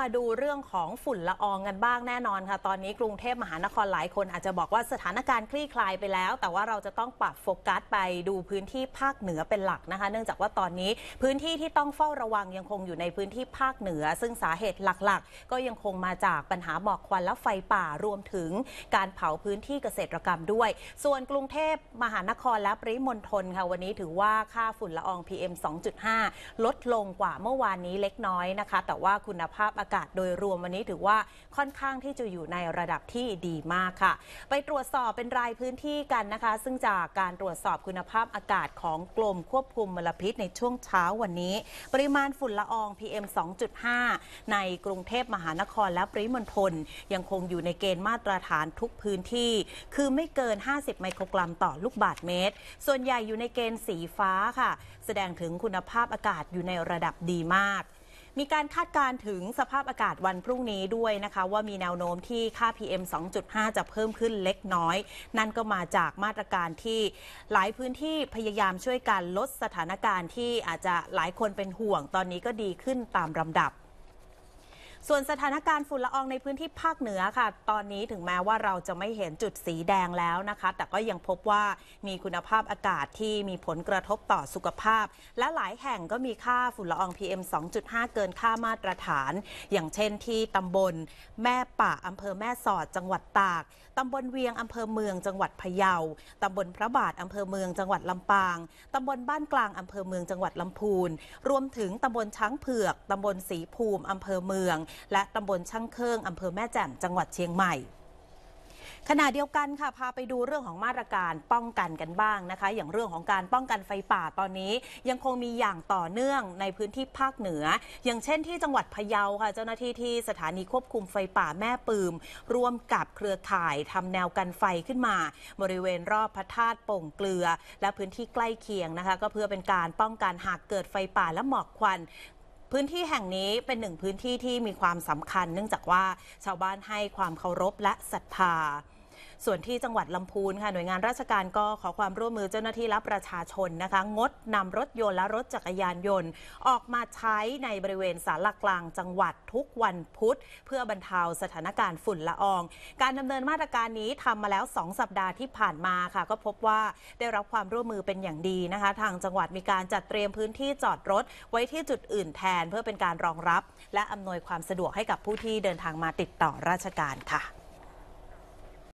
มาดูเรื่องของฝุ่นละอองกันบ้างแน่นอนค่ะตอนนี้กรุงเทพมหานครหลายคน อาจจะบอกว่าสถานการณ์คลี่คลายไปแล้ว แต่ว่าเราจะต้องปรับโฟกัสไปดูพื้นที่ภาคเหนือเป็นหลักนะคะ เนื่องจากว่าตอนนี้พื้นที่ที่ต้องเฝ้าระวังยังคงอยู่ในพื้นที่ภาคเหนือ ซึ่งสาเหตุหลักๆ ก็ยังคงมาจากปัญหาหมอกควันและไฟป่ารวมถึง การเผาพื้นที่เกษตรกรรมด้วย ส่วนกรุงเทพมหานครและปริมณฑลค่ะวันนี้ถือว่าค่าฝุ่นละออง PM 2.5 ลดลงกว่าเมื่อวานนี้เล็กน้อยนะคะ แต่ว่าคุณภาพอากาศโดยรวมวันนี้ถือว่าค่อนข้างที่จะอยู่ในระดับที่ดีมากค่ะ ไปตรวจสอบเป็นรายพื้นที่กันนะคะ ซึ่งจากการตรวจสอบคุณภาพอากาศของกลมควบคุมมลพิษในช่วงเช้าวันนี้ ปริมาณฝุ่นละออง PM 2.5 ในกรุงเทพมหานครและปริมณฑลยังคงอยู่ในเกณฑ์มาตรฐานทุกพื้นที่ คือไม่เกิน 50 ไมโครกรัมต่อลูกบา์เมตรส่วนใหญ่อยู่ในเกณฑ์สีฟ้าค่ะ แสดงถึงคุณภาพอากาศอยู่ในระดับดีมากมีการคาดการถึงสภาพอากาศวันพรุ่งนี้ด้วยนะคะ ว่ามีแนวโน้มที่ค่า PM 2.5 จะเพิ่มขึ้นเล็กน้อย นั่นก็มาจากมาตรการที่หลายพื้นที่พยายามช่วยการลดสถานการณ์ที่อาจจะหลายคนเป็นห่วง ตอนนี้ก็ดีขึ้นตามลำดับส่วนสถานการณ์ฝุ่นละอองในพื้นที่ภาคเหนือค่ะ ตอนนี้ถึงแม้ว่าเราจะไม่เห็นจุดสีแดงแล้วนะคะ แต่ก็ยังพบว่ามีคุณภาพอากาศที่มีผลกระทบต่อสุขภาพ และหลายแห่งก็มีค่าฝุ่นละออง PM 2.5 เกินค่ามาตรฐาน อย่างเช่นที่ตำบลแม่ป่าอำเภอแม่สอด จังหวัดตาก ตำบลเวียงอำเภอเมือง จังหวัดพะเยา ตำบลพระบาทอำเภอเมืองจังหวัดลำปาง ตำบลบ้านกลางอำเภอเมืองจังหวัดลำพูน รวมถึงตำบลช้างเผือก ตำบลสีภูมิอำเภอเมืองและตำบลช่างเครื่องอำเภอแม่แจ่มจังหวัดเชียงใหม่ ขณะเดียวกันค่ะพาไปดูเรื่องของมาตรการป้องกันกันบ้างนะคะ อย่างเรื่องของการป้องกันไฟป่าตอนนี้ยังคงมีอย่างต่อเนื่องในพื้นที่ภาคเหนือ อย่างเช่นที่จังหวัดพะเยาค่ะเจ้าหน้าที่ที่สถานีควบคุมไฟป่าแม่ปืมร่วมกับเครือข่าย ทำแนวกันไฟขึ้นมา บริเวณรอบพระธาตุโป่งเกลือ และพื้นที่ใกล้เคียงนะคะก็เพื่อเป็นการป้องกันหากเกิดไฟป่าและหมอกควันพื้นที่แห่งนี้เป็นหนึ่งพื้นที่ที่มีความสำคัญ เนื่องจากว่าชาวบ้านให้ความเคารพและศรัทธาส่วนที่จังหวัดลำพูนค่ะ หน่วยงานราชการก็ขอความร่วมมือเจ้าหน้าที่และประชาชนนะคะ งดนำรถยนต์และรถจักรยานยนต์ ออกมาใช้ในบริเวณสารกลาง จังหวัดทุกวันพุธ เพื่อบรรเทาสถานการณ์ฝุ่นละอองการดำเนินมาตรการนี้ทำมาแล้ว 2 สัปดาห์ที่ผ่านมาค่ะ ก็พบว่าได้รับความร่วมมือเป็นอย่างดีนะคะ ทางจังหวัดมีการจัดเตรียมพื้นที่จอดรถไว้ที่จุดอื่นแทนเพื่อเป็นการรองรับ และอำนวยความสะดวกให้กับผู้ที่เดินทางมาติดต่อราชการค่ะ